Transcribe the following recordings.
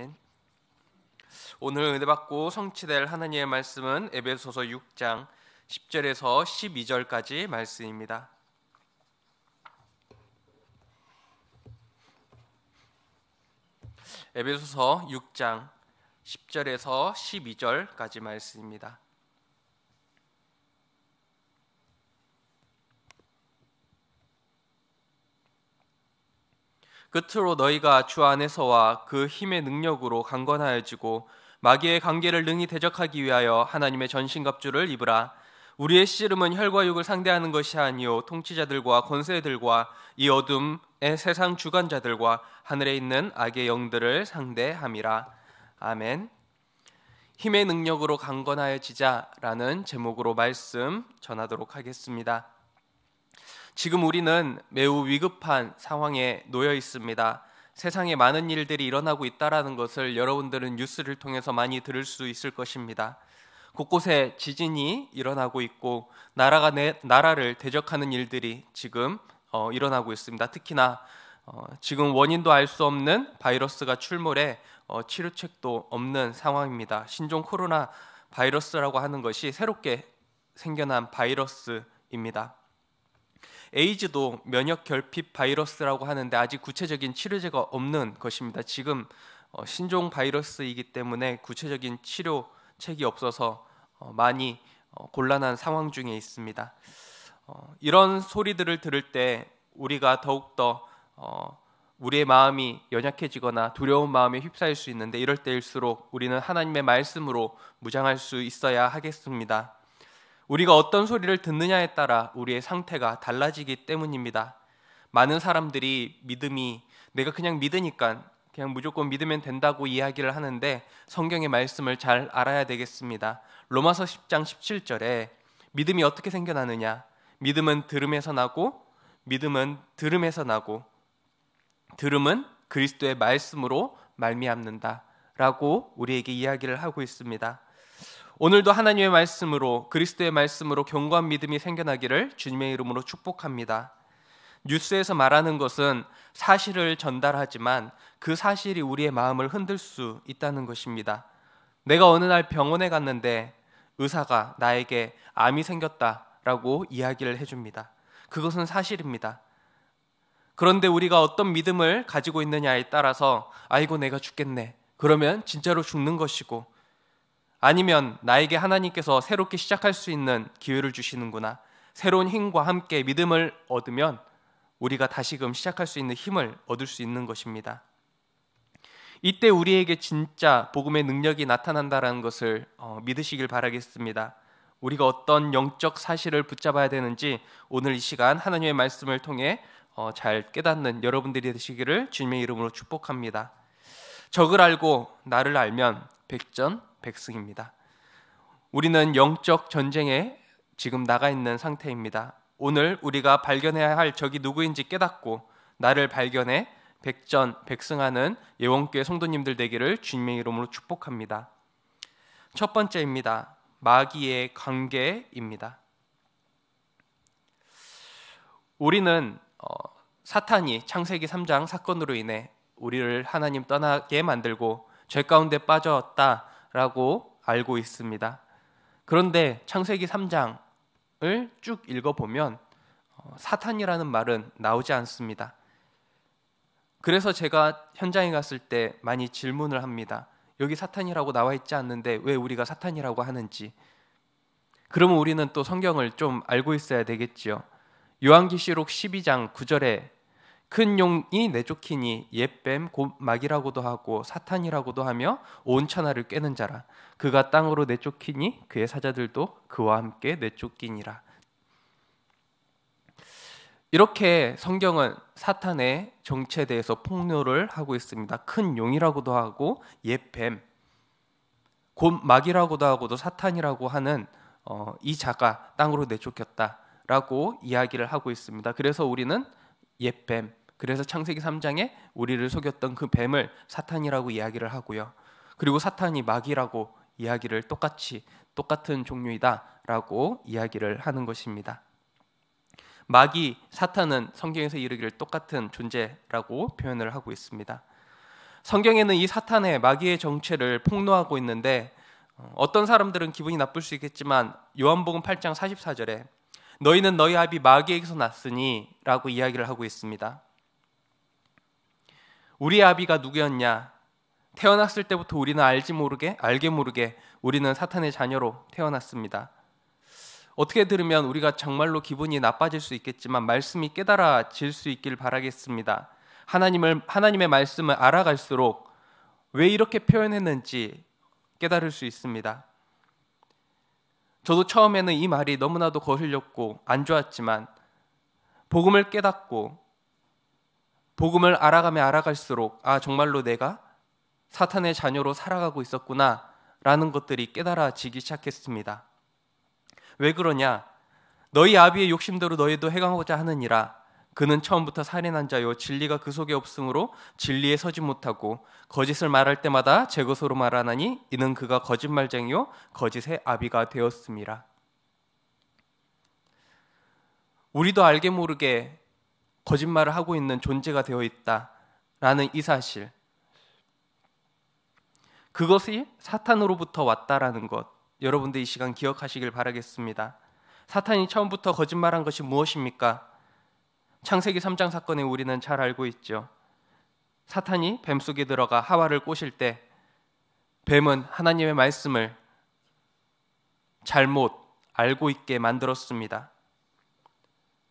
아멘. 오늘 은혜 받고 성취될 하나님의 말씀은 에베소서 6장 10절에서 12절까지 말씀입니다. 에베소서 6장 10절에서 12절까지 말씀입니다. 끝으로 너희가 주 안에서와 그 힘의 능력으로 강건하여지고 마귀의 관계를 능히 대적하기 위하여 하나님의 전신갑주를 입으라. 우리의 씨름은 혈과 육을 상대하는 것이 아니요 통치자들과 권세들과 이 어둠의 세상 주관자들과 하늘에 있는 악의 영들을 상대함이라. 아멘. 힘의 능력으로 강건하여지자라는 제목으로 말씀 전하도록 하겠습니다. 지금 우리는 매우 위급한 상황에 놓여 있습니다. 세상에 많은 일들이 일어나고 있다라는 것을 여러분들은 뉴스를 통해서 많이 들을 수 있을 것입니다. 곳곳에 지진이 일어나고 있고 나라가 내, 나라를 대적하는 일들이 지금 어, 일어나고 있습니다. 특히나 어, 지금 원인도 알 수 없는 바이러스가 출몰해 어, 치료책도 없는 상황입니다. 신종 코로나 바이러스라고 하는 것이 새롭게 생겨난 바이러스입니다. 에이즈도 면역 결핍 바이러스라고 하는데 아직 구체적인 치료제가 없는 것입니다. 지금 어, 신종 바이러스이기 때문에 구체적인 치료책이 없어서 어, 많이 어, 곤란한 상황 중에 있습니다. 어, 이런 소리들을 들을 때 우리가 더욱더 어, 우리의 마음이 연약해지거나 두려운 마음에 휩싸일 수 있는데 이럴 때일수록 우리는 하나님의 말씀으로 무장할 수 있어야 하겠습니다. 우리가 어떤 소리를 듣느냐에 따라 우리의 상태가 달라지기 때문입니다. 많은 사람들이 믿음이 내가 그냥 믿으니까 그냥 무조건 믿으면 된다고 이야기를 하는데 성경의 말씀을 잘 알아야 되겠습니다. 로마서 10장 17절에 믿음이 어떻게 생겨나느냐? 믿음은 들음에서 나고 믿음은 들음에서 나고 들음은 그리스도의 말씀으로 말미암는다라고 우리에게 이야기를 하고 있습니다. 오늘도 하나님의 말씀으로 그리스도의 말씀으로 견고한 믿음이 생겨나기를 주님의 이름으로 축복합니다. 뉴스에서 말하는 것은 사실을 전달하지만 그 사실이 우리의 마음을 흔들 수 있다는 것입니다. 내가 어느 날 병원에 갔는데 의사가 나에게 암이 생겼다라고 이야기를 해줍니다. 그것은 사실입니다. 그런데 우리가 어떤 믿음을 가지고 있느냐에 따라서 아이고 내가 죽겠네. 그러면 진짜로 죽는 것이고 아니면 나에게 하나님께서 새롭게 시작할 수 있는 기회를 주시는구나. 새로운 힘과 함께 믿음을 얻으면 우리가 다시금 시작할 수 있는 힘을 얻을 수 있는 것입니다. 이때 우리에게 진짜 복음의 능력이 나타난다라는 것을 어, 믿으시길 바라겠습니다. 우리가 어떤 영적 사실을 붙잡아야 되는지 오늘 이 시간 하나님의 말씀을 통해 어, 잘 깨닫는 여러분들이 되시기를 주님의 이름으로 축복합니다. 적을 알고 나를 알면 백전 백성입니다. 우리는 영적 전쟁에 지금 나가 있는 상태입니다. 오늘 우리가 발견해야 할 적이 누구인지 깨닫고 나를 발견해 백전 백승하는 예원교회 성도님들 되기를 주님의 이름으로 축복합니다. 첫 번째입니다. 마귀의 관계입니다. 우리는 어, 사탄이 창세기 3장 사건으로 인해 우리를 하나님 떠나게 만들고 죄 가운데 빠졌다 라고 알고 있습니다. 그런데 창세기 3장을 쭉 읽어보면 어, 사탄이라는 말은 나오지 않습니다. 그래서 제가 현장에 갔을 때 많이 질문을 합니다. 여기 사탄이라고 나와 있지 않는데 왜 우리가 사탄이라고 하는지. 그러면 우리는 또 성경을 좀 알고 있어야 되겠지요. 요한기시록 12장 9절에 큰 용이 내쫓기니 옛뱀 곧 막이라고도 하고 사탄이라고도 하며 온 천하를 깨는 자라 그가 땅으로 내쫓기니 그의 사자들도 그와 함께 내쫓기니라 이렇게 성경은 사탄의 정체에 대해서 폭로를 하고 있습니다. 큰 용이라고도 하고 옛뱀, 곧 막이라고도 하고도 사탄이라고 하는 어, 이 자가 땅으로 내쫓겼다라고 이야기를 하고 있습니다. 그래서 우리는 옛뱀, 그래서 창세기 3장에 우리를 속였던 그 뱀을 사탄이라고 이야기를 하고요. 그리고 사탄이 마귀라고 이야기를 똑같이 똑같은 종류이다라고 이야기를 하는 것입니다. 마귀, 사탄은 성경에서 이르기를 똑같은 존재라고 표현을 하고 있습니다. 성경에는 이 사탄의 마귀의 정체를 폭로하고 있는데 어, 어떤 사람들은 기분이 나쁠 수 있겠지만 요한복음 8장 44절에 너희는 너희 아비 마귀에게서 났으니라고 이야기를 하고 있습니다. 우리 아비가 누구였냐? 태어났을 때부터 우리는 알지 모르게 알게 모르게 우리는 사탄의 자녀로 태어났습니다. 어떻게 들으면 우리가 정말로 기분이 나빠질 수 있겠지만 말씀이 깨달아질 수 있길 바라겠습니다. 하나님을 하나님의 말씀을 알아갈수록 왜 이렇게 표현했는지 깨달을 수 있습니다. 저도 처음에는 이 말이 너무나도 거슬렸고 안 좋았지만 복음을 깨닫고 복음을 알아가며 알아갈수록 아 정말로 내가 사탄의 자녀로 살아가고 있었구나 라는 것들이 깨달아지기 시작했습니다. 왜 그러냐? 너희 아비의 욕심대로 너희도 해강하고자 하느니라. 그는 처음부터 살인한 자요 진리가 그 속에 없으므로 진리에 서지 못하고 거짓을 말할 때마다 제 것으로 말하나니 이는 그가 거짓말쟁이요 거짓의 아비가 되었습니다. 우리도 알게 모르게 거짓말을 하고 있는 존재가 되어 있다라는 이 사실. 그것이 사탄으로부터 왔다라는 것. 여러분들 이 시간 기억하시길 바라겠습니다. 사탄이 처음부터 거짓말한 것이 무엇입니까? 창세기 3장 사건에 우리는 잘 알고 있죠. 사탄이 뱀 속에 들어가 하와를 꼬실 때 뱀은 하나님의 말씀을 잘못 알고 있게 만들었습니다.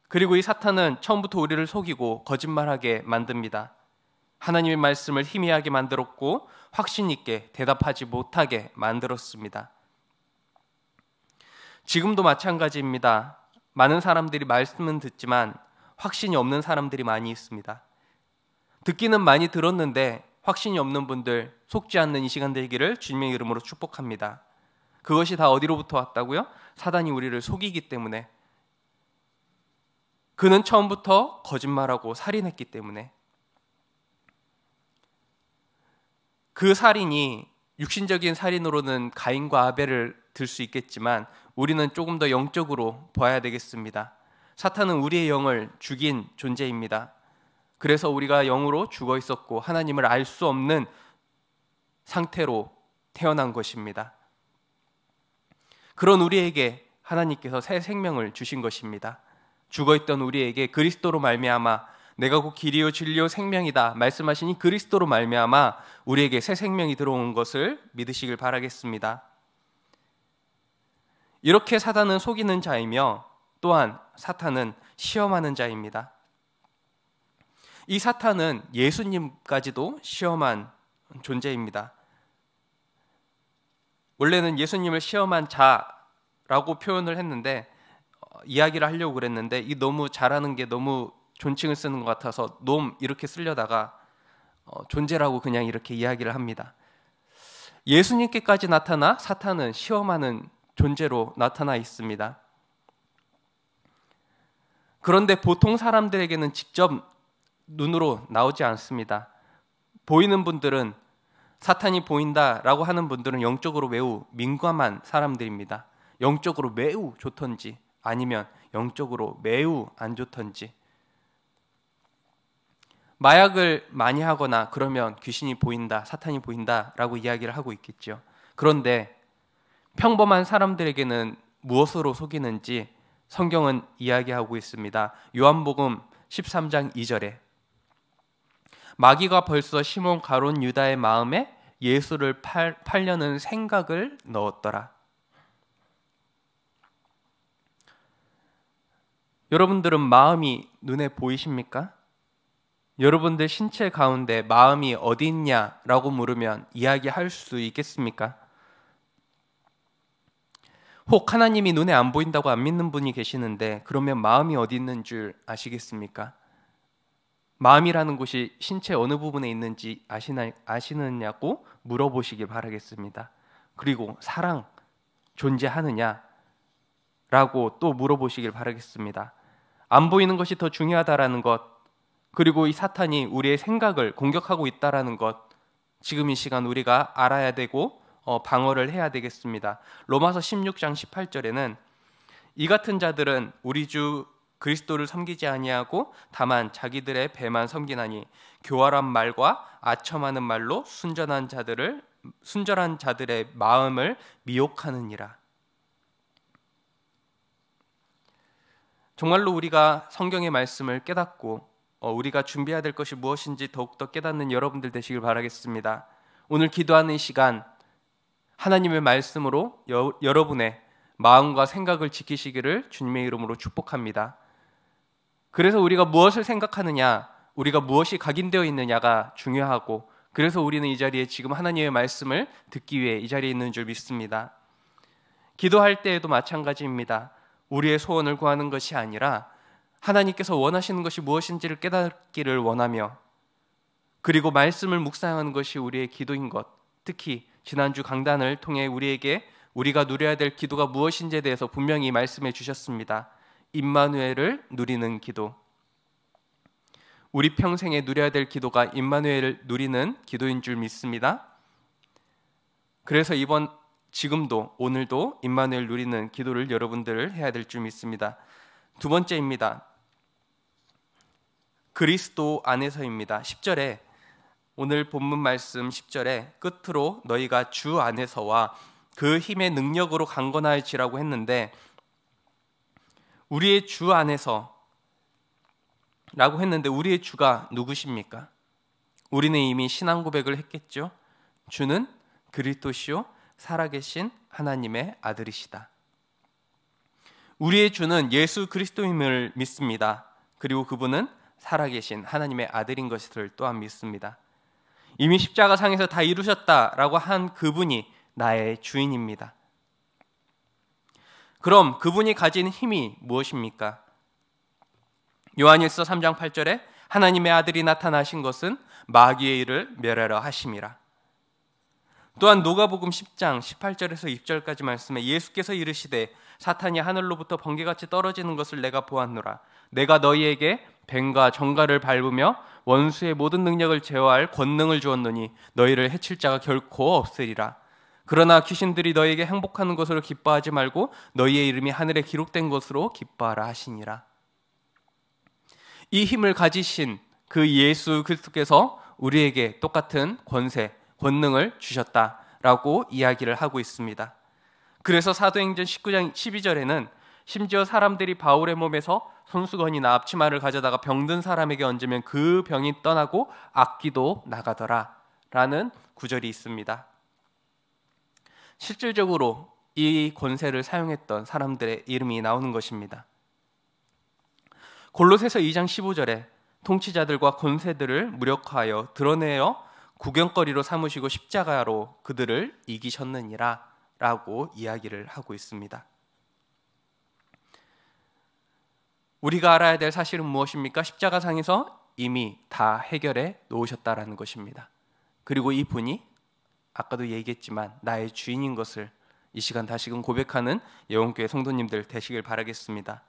그리고 이 사탄은 처음부터 우리를 속이고 거짓말하게 만듭니다. 하나님의 말씀을 희미하게 만들었고 확신 있게 대답하지 못하게 만들었습니다. 지금도 마찬가지입니다. 많은 사람들이 말씀은 듣지만 확신이 없는 사람들이 많이 있습니다. 듣기는 많이 들었는데 확신이 없는 분들 속지 않는 이 시간 되기를 주님의 이름으로 축복합니다. 그것이 다 어디로부터 왔다고요? 사단이 우리를 속이기 때문에 그는 처음부터 거짓말하고 살인했기 때문에 그 살인이 육신적인 살인으로는 가인과 아벨을 들 수 있겠지만 우리는 조금 더 영적으로 봐야 되겠습니다. 사탄은 우리의 영을 죽인 존재입니다. 그래서 우리가 영으로 죽어 있었고 하나님을 알 수 없는 상태로 태어난 것입니다. 그런 우리에게 하나님께서 새 생명을 주신 것입니다. 죽어 있던 우리에게 그리스도로 말미암아 내가 곧 길이요 진리요 생명이다 말씀하시니 그리스도로 말미암아 우리에게 새 생명이 들어온 것을 믿으시길 바라겠습니다. 이렇게 사단은 속이는 자이며 또한 사탄은 시험하는 자입니다. 이 사탄은 예수님까지도 시험한 존재입니다. 원래는 예수님을 시험한 자라고 표현을 했는데 이야기를 하려고 그랬는데 이 너무 잘하는 게 너무 존칭을 쓰는 것 같아서 놈 이렇게 쓰려다가 어, 존재라고 그냥 이렇게 이야기를 합니다. 예수님께까지 나타나 사탄은 시험하는 존재로 나타나 있습니다. 그런데 보통 사람들에게는 직접 눈으로 나오지 않습니다. 보이는 분들은 사탄이 보인다라고 하는 분들은 영적으로 매우 민감한 사람들입니다. 영적으로 매우 좋던지 아니면 영적으로 매우 안 좋던지 마약을 많이 하거나 그러면 귀신이 보인다, 사탄이 보인다라고 이야기를 하고 있겠죠. 그런데 평범한 사람들에게는 무엇으로 속이는지 성경은 이야기하고 있습니다. 요한복음 13장 2절에 마귀가 벌써 시몬 가론 유다의 마음에 예수를 팔, 려는 생각을 넣었더라. 여러분들은 마음이 눈에 보이십니까? 여러분들 신체 가운데 마음이 어디 있냐라고 물으면 이야기할 수 있겠습니까? 혹 하나님이 눈에 안 보인다고 안 믿는 분이 계시는데 그러면 마음이 어디 있는 줄 아시겠습니까? 마음이라는 곳이 신체 어느 부분에 있는지 아시나, 아시느냐고 물어보시기 바라겠습니다. 그리고 사랑 존재하느냐라고 또 물어보시길 바라겠습니다. 안 보이는 것이 더 중요하다라는 것, 그리고 이 사탄이 우리의 생각을 공격하고 있다라는 것, 지금 이 시간 우리가 알아야 되고 어, 방어를 해야 되겠습니다. 로마서 16장 18절에는 이 같은 자들은 우리 주 그리스도를 섬기지 아니하고 다만 자기들의 배만 섬기나니 교활한 말과 아첨하는 말로 순전한 자들을 순전한 자들의 마음을 미혹하느니라. 정말로 우리가 성경의 말씀을 깨닫고 어, 우리가 준비해야 될 것이 무엇인지 더욱더 깨닫는 여러분들 되시길 바라겠습니다. 오늘 기도하는 시간 하나님의 말씀으로 여, 여러분의 마음과 생각을 지키시기를 주님의 이름으로 축복합니다. 그래서 우리가 무엇을 생각하느냐, 우리가 무엇이 각인되어 있느냐가 중요하고 그래서 우리는 이 자리에 지금 하나님의 말씀을 듣기 위해 이 자리에 있는 줄 믿습니다. 기도할 때에도 마찬가지입니다. 우리의 소원을 구하는 것이 아니라 하나님께서 원하시는 것이 무엇인지를 깨닫기를 원하며 그리고 말씀을 묵상하는 것이 우리의 기도인 것 특히 지난주 강단을 통해 우리에게 우리가 누려야 될 기도가 무엇인지에 대해서 분명히 말씀해 주셨습니다. 임마누엘을 누리는 기도. 우리 평생에 누려야 될 기도가 임마누엘을 누리는 기도인 줄 믿습니다. 그래서 이번 지금도 오늘도 임마누엘 누리는 기도를 여러분들 해야 될 줄 믿습니다. 두 번째입니다. 그리스도 안에서입니다. 10절에 오늘 본문 말씀 10절에 끝으로 너희가 주 안에서와 그 힘의 능력으로 강건하여지라고 했는데 우리의 주 안에서 라고 했는데 우리의 주가 누구십니까? 우리는 이미 신앙 고백을 했겠죠. 주는 그리스도시요 살아계신 하나님의 아들이시다. 우리의 주는 예수 그리스도임을 믿습니다. 그리고 그분은 살아계신 하나님의 아들인 것을 또한 믿습니다. 이미 십자가 상에서 다 이루셨다라고 한 그분이 나의 주인입니다. 그럼 그분이 가진 힘이 무엇입니까? 요한일서 3장 8절에 하나님의 아들이 나타나신 것은 마귀의 일을 멸하려 하심이라. 또한 노가복음 10장 18절에서 2절까지 말씀에 예수께서 이르시되 사탄이 하늘로부터 번개같이 떨어지는 것을 내가 보았노라 내가 너희에게 뱀과 정갈을 밟으며 원수의 모든 능력을 제어할 권능을 주었느니 너희를 해칠 자가 결코 없으리라 그러나 귀신들이 너희에게 행복하는 것으로 기뻐하지 말고 너희의 이름이 하늘에 기록된 것으로 기뻐하라 하시니라 이 힘을 가지신 그 예수 그리스도께서 우리에게 똑같은 권세 권능을 주셨다라고 이야기를 하고 있습니다. 그래서 사도행전 19장 12절에는 심지어 사람들이 바울의 몸에서 손수건이나 앞치마를 가져다가 병든 사람에게 얹으면 그 병이 떠나고 악기도 나가더라 라는 구절이 있습니다. 실질적으로 이 권세를 사용했던 사람들의 이름이 나오는 것입니다. 골로새서 2장 15절에 통치자들과 권세들을 무력화하여 드러내어 구경거리로 삼으시고 십자가로 그들을 이기셨느니라 라고 이야기를 하고 있습니다. 우리가 알아야 될 사실은 무엇입니까? 십자가상에서 이미 다 해결해 놓으셨다라는 것입니다. 그리고 이분이 아까도 얘기했지만 나의 주인인 것을 이 시간 다시금 고백하는 예원교회 성도님들 되시길 바라겠습니다.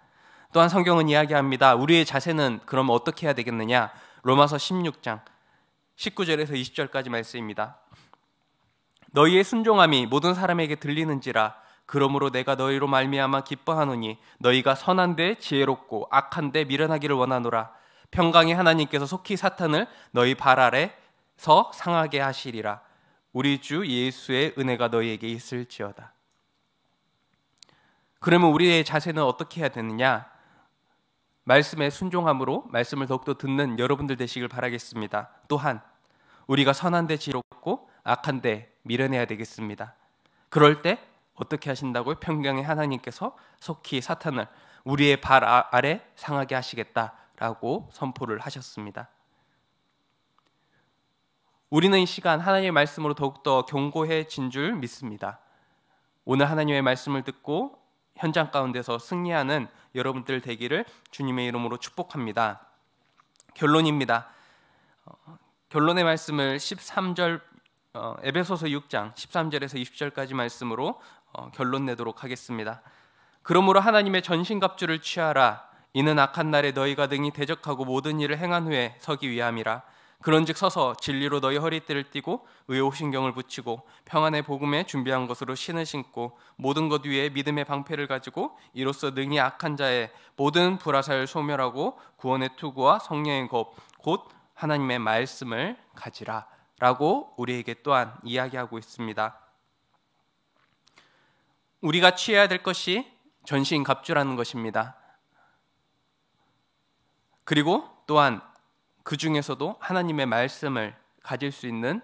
또한 성경은 이야기합니다. 우리의 자세는 그럼 어떻게 해야 되겠느냐? 로마서 16장 19절에서 20절까지 말씀입니다. 너희의 순종함이 모든 사람에게 들리는지라 그러므로 내가 너희로 말미암아 기뻐하노니 너희가 선한데 지혜롭고 악한데 미련하기를 원하노라 평강의 하나님께서 속히 사탄을 너희 발 아래서 상하게 하시리라 우리 주 예수의 은혜가 너희에게 있을지어다 그러면 우리의 자세는 어떻게 해야 되느냐 말씀에 순종함으로 말씀을 더욱더 듣는 여러분들 되시길 바라겠습니다 또한 우리가 선한 데 지롭고 악한 데 밀어내야 되겠습니다. 그럴 때 어떻게 하신다고요? 평강의 하나님께서 속히 사탄을 우리의 발 아, 아래 상하게 하시겠다라고 선포를 하셨습니다. 우리는 이 시간 하나님의 말씀으로 더욱더 경고해진 줄 믿습니다. 오늘 하나님의 말씀을 듣고 현장 가운데서 승리하는 여러분들 되기를 주님의 이름으로 축복합니다. 결론입니다. 결론의 말씀을 13절 어, 에베소서 6장 13절에서 20절까지 말씀으로 어, 결론 내도록 하겠습니다. 그러므로 하나님의 전신갑주를 취하라. 이는 악한 날에 너희가 등이 대적하고 모든 일을 행한 후에 서기 위함이라. 그런즉 서서 진리로 너희 허리띠를 띠고 의호신경을 붙이고 평안의 복음에 준비한 것으로 신을 신고 모든 것 위에 믿음의 방패를 가지고 이로써 능히 악한 자의 모든 불화사를 소멸하고 구원의 투구와 성령의 겁곧 하나님의 말씀을 가지라 라고 우리에게 또한 이야기하고 있습니다. 우리가 취해야 될 것이 전신 갑주라는 것입니다. 그리고 또한 그 중에서도 하나님의 말씀을 가질 수 있는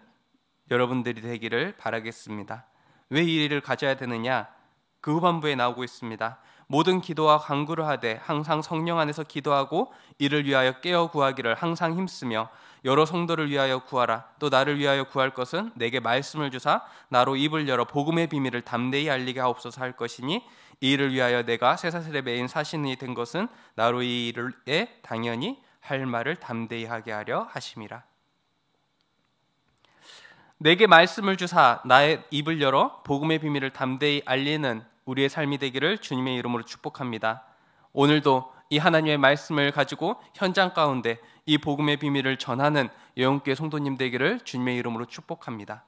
여러분들이 되기를 바라겠습니다. 왜 이 일을 가져야 되느냐? 그 후반부에 나오고 있습니다. 모든 기도와 간구를 하되 항상 성령 안에서 기도하고 이를 위하여 깨어 구하기를 항상 힘쓰며 여러 성도를 위하여 구하라 또 나를 위하여 구할 것은 내게 말씀을 주사 나로 입을 열어 복음의 비밀을 담대히 알리게 하옵소서 할 것이니 이를 위하여 내가 세사슬에 메인 사신이 된 것은 나로 이 일에 당연히 할 말을 담대히 하게 하려 하심이라 내게 말씀을 주사 나의 입을 열어 복음의 비밀을 담대히 알리는 우리의 삶이 되기를 주님의 이름으로 축복합니다. 오늘도 이 하나님의 말씀을 가지고 현장 가운데 이 복음의 비밀을 전하는 예언교 성도님 되기를 주님의 이름으로 축복합니다.